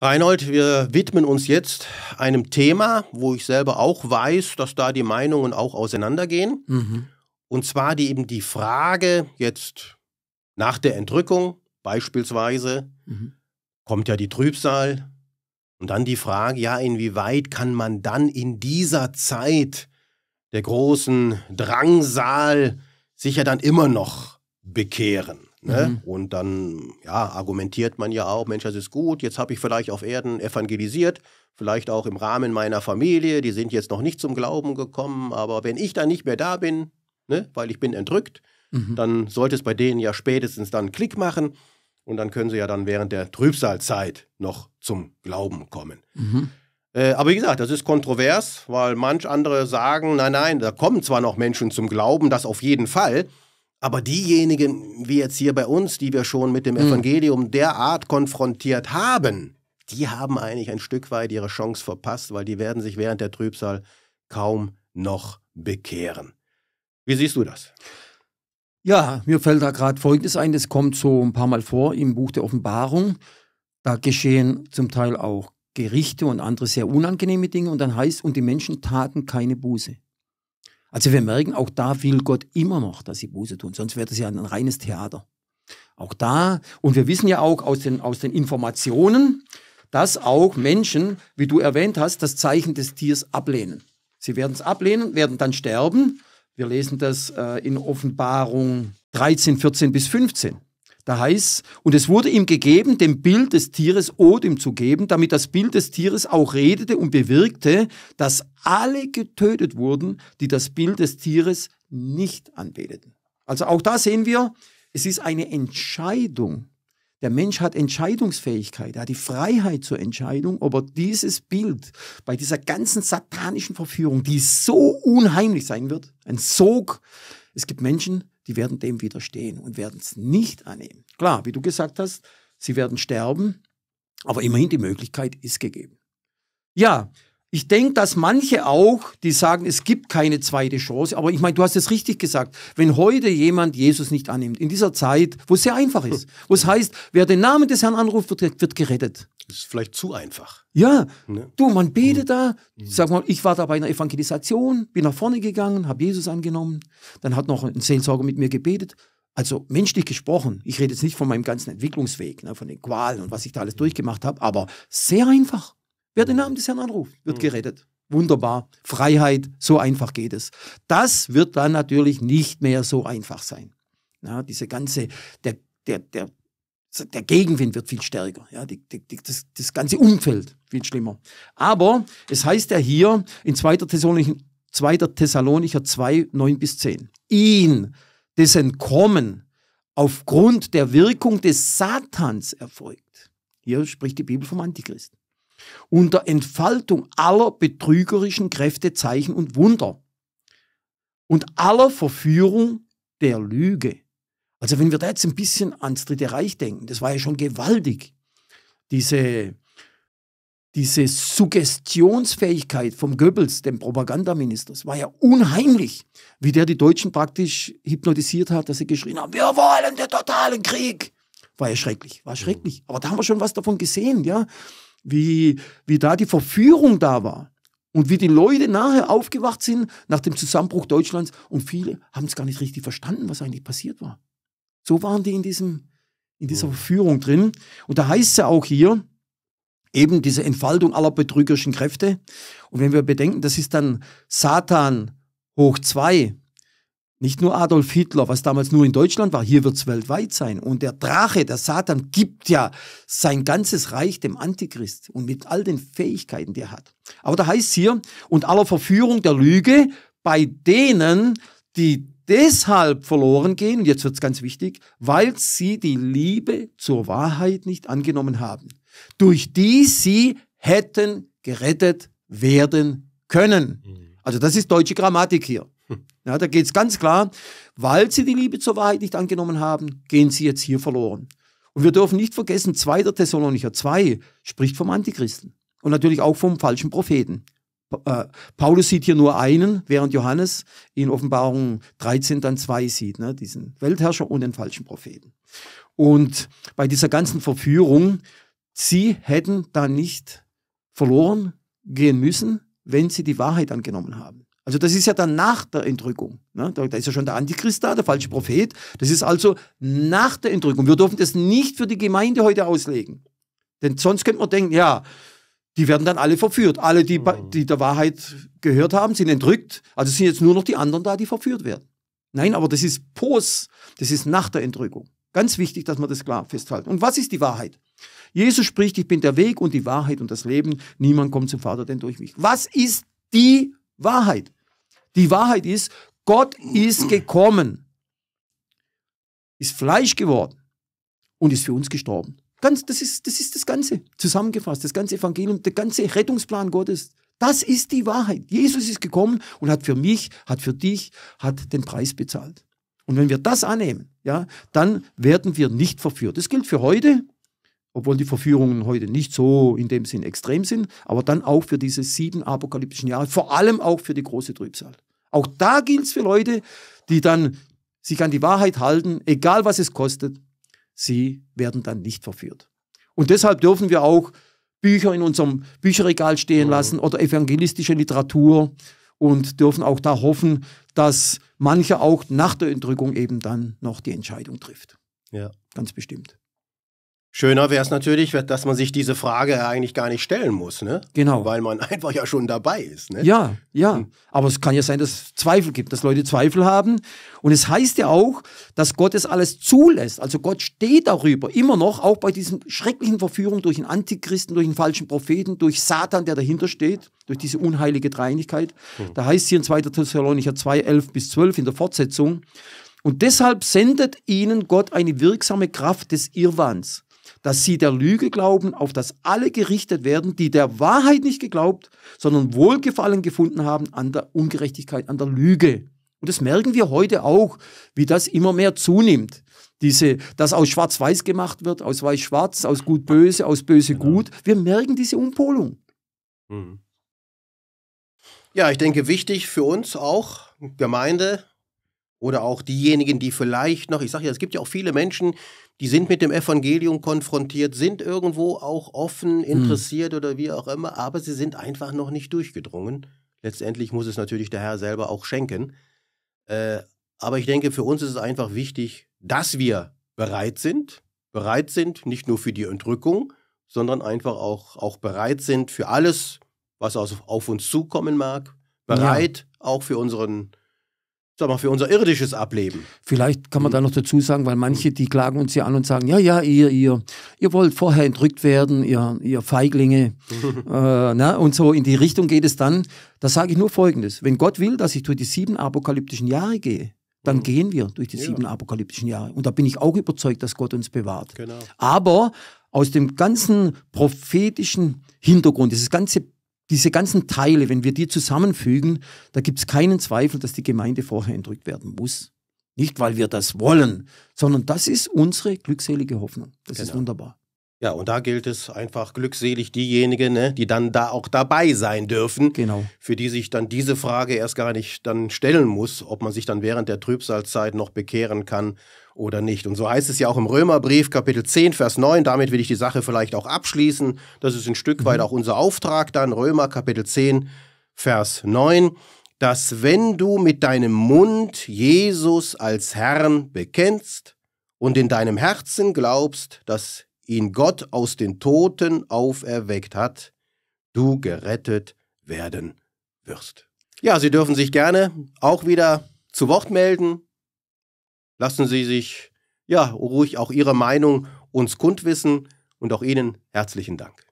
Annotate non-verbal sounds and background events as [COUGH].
Reinhold, wir widmen uns jetzt einem Thema, wo ich selber auch weiß, dass da die Meinungen auch auseinandergehen. Mhm. Und zwar die, eben die Frage jetzt nach der Entrückung beispielsweise, mhm. kommt ja die Trübsal. Und dann die Frage, ja, inwieweit kann man dann in dieser Zeit der großen Drangsal sich ja dann immer noch bekehren? Ne? Mhm. Und dann ja, argumentiert man ja auch, Mensch, das ist gut, jetzt habe ich vielleicht auf Erden evangelisiert, vielleicht auch im Rahmen meiner Familie, die sind jetzt noch nicht zum Glauben gekommen, aber wenn ich dann nicht mehr da bin, ne, weil ich bin entrückt, mhm. dann sollte es bei denen ja spätestens dann einen Klick machen und dann können sie ja dann während der Trübsalzeit noch zum Glauben kommen. Mhm. Äh, aber wie gesagt, das ist kontrovers, weil manch andere sagen, nein, nein, da kommen zwar noch Menschen zum Glauben, das auf jeden Fall, aber diejenigen, wie jetzt hier bei uns, die wir schon mit dem hm. Evangelium derart konfrontiert haben, die haben eigentlich ein Stück weit ihre Chance verpasst, weil die werden sich während der Trübsal kaum noch bekehren. Wie siehst du das? Ja, mir fällt da gerade Folgendes ein, das kommt so ein paar Mal vor im Buch der Offenbarung. Da geschehen zum Teil auch Gerichte und andere sehr unangenehme Dinge und dann heißt, und die Menschen taten keine Buße. Also wir merken, auch da will Gott immer noch, dass sie Buße tun, sonst wäre das ja ein reines Theater. Auch da, und wir wissen ja auch aus den, aus den Informationen, dass auch Menschen, wie du erwähnt hast, das Zeichen des Tiers ablehnen. Sie werden es ablehnen, werden dann sterben. Wir lesen das äh, in Offenbarung 13, 14 bis 15. Da heißt, und es wurde ihm gegeben, dem Bild des Tieres Odem zu geben, damit das Bild des Tieres auch redete und bewirkte, dass alle getötet wurden, die das Bild des Tieres nicht anbeteten. Also auch da sehen wir, es ist eine Entscheidung. Der Mensch hat Entscheidungsfähigkeit, er hat die Freiheit zur Entscheidung, ob er dieses Bild bei dieser ganzen satanischen Verführung, die so unheimlich sein wird, ein Sog, es gibt Menschen, die werden dem widerstehen und werden es nicht annehmen. Klar, wie du gesagt hast, sie werden sterben, aber immerhin die Möglichkeit ist gegeben. Ja, ich denke, dass manche auch, die sagen, es gibt keine zweite Chance, aber ich meine, du hast es richtig gesagt, wenn heute jemand Jesus nicht annimmt, in dieser Zeit, wo es sehr einfach ist, wo es heißt, wer den Namen des Herrn anruft, wird, wird gerettet ist vielleicht zu einfach. Ja, ne? du, man betet mhm. da. Mhm. Sag mal, ich war da bei einer Evangelisation, bin nach vorne gegangen, habe Jesus angenommen. Dann hat noch ein Seelsorger mit mir gebetet. Also menschlich gesprochen, ich rede jetzt nicht von meinem ganzen Entwicklungsweg, ne, von den Qualen und was ich da alles mhm. durchgemacht habe, aber sehr einfach. Wer den mhm. Namen des Herrn anruft, wird gerettet. Wunderbar. Freiheit, so einfach geht es. Das wird dann natürlich nicht mehr so einfach sein. Ja, diese ganze, der, der, der der Gegenwind wird viel stärker. Ja, die, die, das, das, ganze Umfeld wird schlimmer. Aber es heißt ja hier in 2. Thessalonicher, 2. Thessalonicher 2, 9 bis 10. Ihn, dessen Kommen aufgrund der Wirkung des Satans erfolgt. Hier spricht die Bibel vom Antichrist. Unter Entfaltung aller betrügerischen Kräfte, Zeichen und Wunder und aller Verführung der Lüge also wenn wir da jetzt ein bisschen ans Dritte Reich denken, das war ja schon gewaltig, diese, diese Suggestionsfähigkeit vom Goebbels, dem Propagandaminister, es war ja unheimlich, wie der die Deutschen praktisch hypnotisiert hat, dass sie geschrien haben, wir wollen den totalen Krieg. War ja schrecklich, war mhm. schrecklich. Aber da haben wir schon was davon gesehen, ja, wie, wie da die Verführung da war. Und wie die Leute nachher aufgewacht sind nach dem Zusammenbruch Deutschlands und viele haben es gar nicht richtig verstanden, was eigentlich passiert war. So waren die in, diesem, in dieser mhm. Verführung drin. Und da heißt es ja auch hier, eben diese Entfaltung aller betrügerischen Kräfte. Und wenn wir bedenken, das ist dann Satan hoch zwei, nicht nur Adolf Hitler, was damals nur in Deutschland war, hier wird es weltweit sein. Und der Drache, der Satan, gibt ja sein ganzes Reich dem Antichrist und mit all den Fähigkeiten, die er hat. Aber da heißt es hier, und aller Verführung der Lüge bei denen, die deshalb verloren gehen, und jetzt wird es ganz wichtig, weil sie die Liebe zur Wahrheit nicht angenommen haben, durch die sie hätten gerettet werden können. Mhm. Also das ist deutsche Grammatik hier. Hm. Ja, da geht es ganz klar, weil sie die Liebe zur Wahrheit nicht angenommen haben, gehen sie jetzt hier verloren. Und wir dürfen nicht vergessen, 2. Thessalonicher 2 spricht vom Antichristen und natürlich auch vom falschen Propheten. Äh, Paulus sieht hier nur einen, während Johannes in Offenbarung 13 dann zwei sieht, ne? diesen Weltherrscher und den falschen Propheten. Und bei dieser ganzen Verführung, sie hätten da nicht verloren gehen müssen, wenn sie die Wahrheit angenommen haben. Also das ist ja dann nach der Entrückung. Ne? Da, ist ja schon der Antichrist da, der falsche Prophet. Das ist also nach der Entrückung. Wir dürfen das nicht für die Gemeinde heute auslegen. Denn sonst könnte man denken, ja, die werden dann alle verführt. Alle, die, hm. die der Wahrheit gehört haben, sind entrückt. Also sind jetzt nur noch die anderen da, die verführt werden. Nein, aber das ist Pos, das ist nach der Entrückung. Ganz wichtig, dass man das klar festhält. Und was ist die Wahrheit? Jesus spricht, ich bin der Weg und die Wahrheit und das Leben. Niemand kommt zum Vater denn durch mich. Was ist die Wahrheit? Die Wahrheit ist, Gott ist gekommen, ist Fleisch geworden und ist für uns gestorben. Ganz, das, ist, das ist das Ganze zusammengefasst, das ganze Evangelium, der ganze Rettungsplan Gottes. Das ist die Wahrheit. Jesus ist gekommen und hat für mich, hat für dich, hat den Preis bezahlt. Und wenn wir das annehmen, ja, dann werden wir nicht verführt. Das gilt für heute, obwohl die Verführungen heute nicht so in dem Sinn extrem sind, aber dann auch für diese sieben apokalyptischen Jahre, vor allem auch für die große Trübsal. Auch da gilt es für Leute, die dann sich an die Wahrheit halten, egal was es kostet, sie werden dann nicht verführt. Und deshalb dürfen wir auch Bücher in unserem Bücherregal stehen mhm. lassen oder evangelistische Literatur und dürfen auch da hoffen, dass mancher auch nach der Entrückung eben dann noch die Entscheidung trifft. Ja. Ganz bestimmt. Schöner wäre es natürlich, dass man sich diese Frage eigentlich gar nicht stellen muss, ne? Genau. Weil man [LAUGHS] einfach ja schon dabei ist, ne? Ja, ja. Hm. Aber es kann ja sein, dass es Zweifel gibt, dass Leute Zweifel haben. Und es heißt ja auch, dass Gott es alles zulässt. Also Gott steht darüber immer noch, auch bei diesen schrecklichen Verführungen durch den Antichristen, durch den falschen Propheten, durch Satan, der dahinter steht, durch diese unheilige Dreieinigkeit. Hm. Da heißt es hier in 2. Thessalonicher 2, 11 bis 12 in der Fortsetzung. Und deshalb sendet ihnen Gott eine wirksame Kraft des Irrwands dass sie der Lüge glauben, auf das alle gerichtet werden, die der Wahrheit nicht geglaubt, sondern Wohlgefallen gefunden haben an der Ungerechtigkeit, an der Lüge. Und das merken wir heute auch, wie das immer mehr zunimmt. Diese, dass aus Schwarz-Weiß gemacht wird, aus Weiß-Schwarz, aus Gut-Böse, aus Böse-Gut. Genau. Wir merken diese Umpolung. Mhm. Ja, ich denke, wichtig für uns auch, Gemeinde, oder auch diejenigen, die vielleicht noch, ich sage ja, es gibt ja auch viele Menschen, die sind mit dem Evangelium konfrontiert, sind irgendwo auch offen, hm. interessiert hm. oder wie auch immer, aber sie sind einfach noch nicht durchgedrungen. Letztendlich muss es natürlich der Herr selber auch schenken. Äh, aber ich denke, für uns ist es einfach wichtig, dass wir bereit sind, bereit sind, nicht nur für die Entrückung, sondern einfach auch, auch bereit sind für alles, was auf uns zukommen mag, bereit ja. auch für unseren sag mal, für unser irdisches Ableben. Vielleicht kann man mhm. da noch dazu sagen, weil manche, die klagen uns ja an und sagen, ja, ja, ihr, ihr, ihr wollt vorher entrückt werden, ihr, ihr Feiglinge. [LAUGHS] äh, na, und so in die Richtung geht es dann. Da sage ich nur Folgendes. Wenn Gott will, dass ich durch die sieben apokalyptischen Jahre gehe, dann mhm. gehen wir durch die ja. sieben apokalyptischen Jahre. Und da bin ich auch überzeugt, dass Gott uns bewahrt. Genau. Aber aus dem ganzen prophetischen Hintergrund, dieses ganze diese ganzen Teile, wenn wir die zusammenfügen, da gibt es keinen Zweifel, dass die Gemeinde vorher entrückt werden muss. Nicht, weil wir das wollen, sondern das ist unsere glückselige Hoffnung. Das genau. ist wunderbar. Ja, und da gilt es einfach glückselig diejenigen, ne, die dann da auch dabei sein dürfen, genau. für die sich dann diese Frage erst gar nicht dann stellen muss, ob man sich dann während der Trübsalzeit noch bekehren kann oder nicht. Und so heißt es ja auch im Römerbrief Kapitel 10, Vers 9, damit will ich die Sache vielleicht auch abschließen. Das ist ein Stück mhm. weit auch unser Auftrag dann, Römer Kapitel 10, Vers 9 dass wenn du mit deinem Mund Jesus als Herrn bekennst und in deinem Herzen glaubst, dass ihn Gott aus den Toten auferweckt hat, du gerettet werden wirst. Ja, Sie dürfen sich gerne auch wieder zu Wort melden. Lassen Sie sich ja ruhig auch Ihre Meinung uns kundwissen und auch Ihnen herzlichen Dank.